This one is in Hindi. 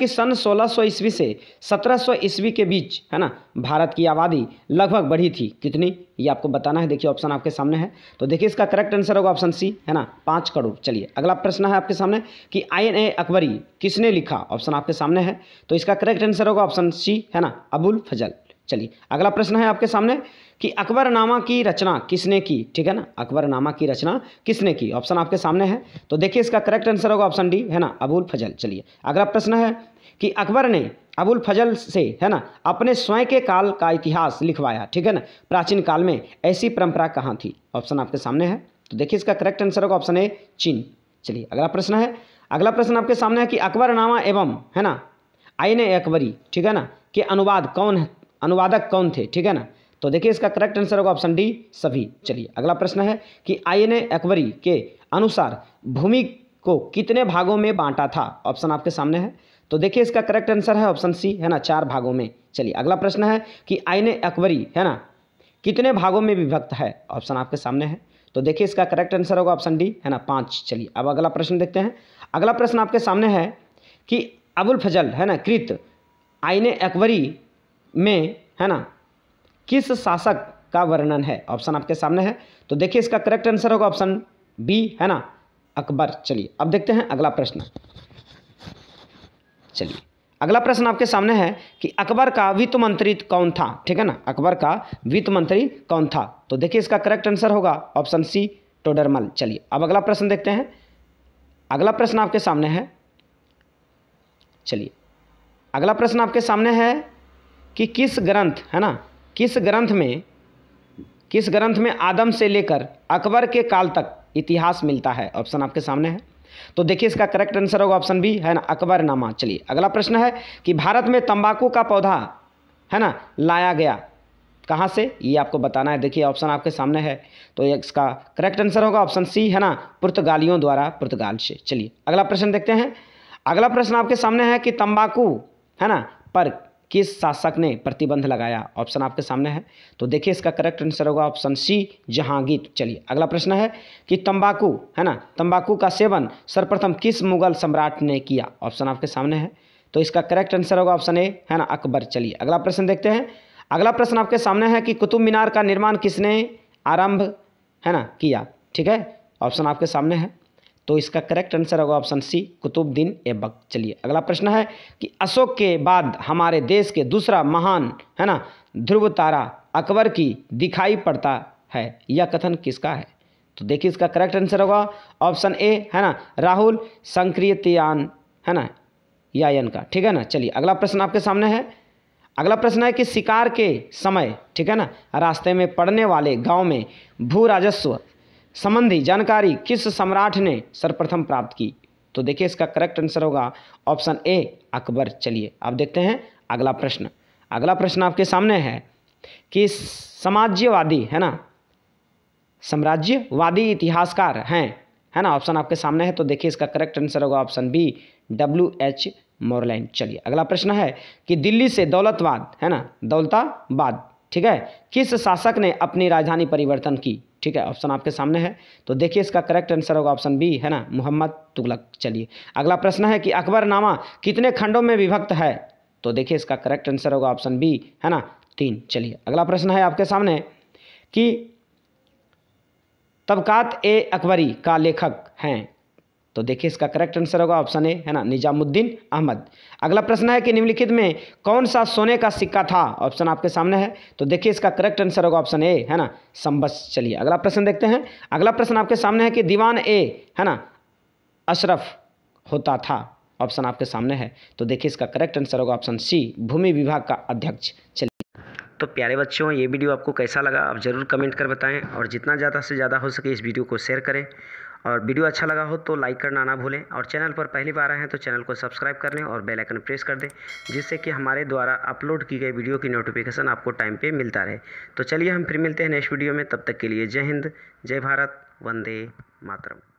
कि सन 1600 ईस्वी से 1700 ईस्वी के बीच है ना भारत की आबादी लगभग बढ़ी थी कितनी ये आपको बताना है देखिए ऑप्शन आपके सामने है तो देखिए इसका करेक्ट आंसर होगा ऑप्शन सी है ना पाँच करोड़ चलिए अगला प्रश्न है आपके सामने कि आई ए अकबरी किसने लिखा ऑप्शन आपके सामने है तो इसका करेक्ट आंसर होगा ऑप्शन सी है ना अबुल फजल चलिए अगला प्रश्न है आपके सामने कि अकबरनामा की रचना किसने की ठीक है ना अकबरनामा की रचना किसने की ऑप्शन आपके सामने है तो देखिए इसका करेक्ट आंसर होगा ऑप्शन डी है ना अबुल फजल चलिए अगला प्रश्न है कि अकबर ने अबुल फजल से है ना अपने स्वयं के काल का इतिहास लिखवाया ठीक है ना प्राचीन काल में ऐसी परंपरा कहाँ थी ऑप्शन आपके सामने है तो देखिए इसका करेक्ट आंसर होगा ऑप्शन ए चीन चलिए अगला प्रश्न है अगला प्रश्न आपके सामने है कि अकबरनामा एवं है ना आईने अकबरी ठीक है ना के अनुवाद कौन अनुवादक कौन थे ठीक है ना तो देखिए इसका करेक्ट आंसर होगा ऑप्शन डी सभी चलिए अगला प्रश्न है कि आईएनए एक्वरी के अनुसार भूमि को कितने भागों में बांटा था ऑप्शन आपके सामने है तो देखिए इसका करेक्ट आंसर है ऑप्शन सी है ना चार भागों में चलिए अगला प्रश्न है कि आईने अकबरी है ना कितने भागों में विभक्त है ऑप्शन आपके सामने है तो देखिए इसका करेक्ट आंसर होगा ऑप्शन डी है ना पाँच चलिए अब अगला प्रश्न देखते हैं अगला प्रश्न आपके सामने है कि अबुल फजल है ना कृत आईने अकबरी में है ना किस शासक का वर्णन है ऑप्शन आपके सामने है तो देखिए इसका करेक्ट आंसर होगा ऑप्शन बी है ना अकबर चलिए अब देखते हैं अगला प्रश्न चलिए अगला प्रश्न आपके सामने है कि अकबर का वित्त मंत्री कौन था ठीक है ना अकबर का वित्त मंत्री कौन था तो देखिए इसका करेक्ट आंसर होगा ऑप्शन सी टोडरमल चलिए अब अगला प्रश्न देखते हैं अगला प्रश्न आपके सामने है चलिए अगला प्रश्न आपके सामने है कि किस ग्रंथ है ना किस ग्रंथ में किस ग्रंथ में आदम से लेकर अकबर के काल तक इतिहास मिलता है ऑप्शन आपके सामने है तो देखिए इसका करेक्ट आंसर होगा ऑप्शन बी है ना अकबर नामा चलिए अगला प्रश्न है कि भारत में तंबाकू का पौधा है ना लाया गया कहाँ से ये आपको बताना है देखिए ऑप्शन आपके सामने है तो इसका करेक्ट आंसर होगा ऑप्शन सी है ना पुर्तगालियों द्वारा पुर्तगाल से चलिए अगला प्रश्न देखते हैं अगला प्रश्न आपके सामने है कि तंबाकू है ना पर किस शासक ने प्रतिबंध लगाया ऑप्शन आपके सामने है तो देखिए इसका करेक्ट आंसर होगा ऑप्शन सी जहांगीर चलिए अगला प्रश्न है कि तंबाकू है ना तंबाकू का सेवन सर्वप्रथम किस मुगल सम्राट ने किया ऑप्शन आपके सामने है तो इसका करेक्ट आंसर होगा ऑप्शन ए है ना अकबर चलिए अगला प्रश्न देखते हैं अगला प्रश्न आपके सामने है कि कुतुब मीनार का निर्माण किसने आरंभ है ना किया ठीक है ऑप्शन आपके सामने है तो इसका करेक्ट आंसर होगा ऑप्शन सी कुतुबद्दीन ऐबक चलिए अगला प्रश्न है कि अशोक के बाद हमारे देश के दूसरा महान है ना ध्रुव तारा अकबर की दिखाई पड़ता है यह कथन किसका है तो देखिए इसका करेक्ट आंसर होगा ऑप्शन ए है ना राहुल संक्रियतयान है ना यायन का ठीक है ना चलिए अगला प्रश्न आपके सामने है अगला प्रश्न है कि शिकार के समय ठीक है ना रास्ते में पड़ने वाले गांव में भू राजस्व संबंधी जानकारी किस सम्राट ने सर्वप्रथम प्राप्त की तो देखिए इसका करेक्ट आंसर होगा ऑप्शन ए अकबर चलिए आप देखते हैं अगला प्रश्न अगला प्रश्न आपके सामने है कि समाज्यवादी है ना साम्राज्यवादी इतिहासकार हैं है ना ऑप्शन आपके सामने है तो देखिए इसका करेक्ट आंसर होगा option B W H Moreland चलिए अगला प्रश्न है कि दिल्ली से दौलतवाद है ना दौलताबाद ठीक है किस शासक ने अपनी राजधानी परिवर्तन की ठीक है ऑप्शन आपके सामने है तो देखिए इसका करेक्ट आंसर होगा ऑप्शन बी है ना मोहम्मद तुगलक चलिए अगला प्रश्न है कि अकबरनामा कितने खंडों में विभक्त है तो देखिए इसका करेक्ट आंसर होगा ऑप्शन बी है ना तीन चलिए अगला प्रश्न है आपके सामने कि तबकात ए अकबरी का लेखक हैं तो देखिए इसका करेक्ट आंसर होगा ऑप्शन ए है ना निजामुद्दीन अहमद अगला प्रश्न है कि निम्नलिखित में कौन सा सोने का सिक्का था ऑप्शन आपके सामने है तो देखिए इसका करेक्ट आंसर होगा ऑप्शन ए है ना संबस चलिए अगला प्रश्न देखते हैं अगला प्रश्न आपके सामने है कि दीवान ए है ना अशरफ होता था ऑप्शन आपके सामने है तो देखिए इसका करेक्ट आंसर होगा ऑप्शन सी भूमि विभाग का अध्यक्ष चलिए तो प्यारे बच्चों ये वीडियो आपको कैसा लगा आप ज़रूर कमेंट कर बताएं और जितना ज़्यादा से ज़्यादा हो सके इस वीडियो को शेयर करें और वीडियो अच्छा लगा हो तो लाइक करना ना भूलें और चैनल पर पहली बार आए हैं तो चैनल को सब्सक्राइब कर लें और बेल आइकन प्रेस कर दें जिससे कि हमारे द्वारा अपलोड की गई वीडियो की नोटिफिकेशन आपको टाइम पे मिलता रहे तो चलिए हम फिर मिलते हैं नेक्स्ट वीडियो में तब तक के लिए जय हिंद जय भारत वंदे मातरम